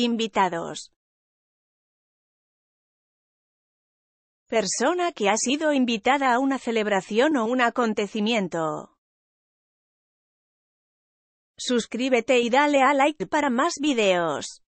Invitados. Persona que ha sido invitada a una celebración o un acontecimiento. Suscríbete y dale a like para más videos.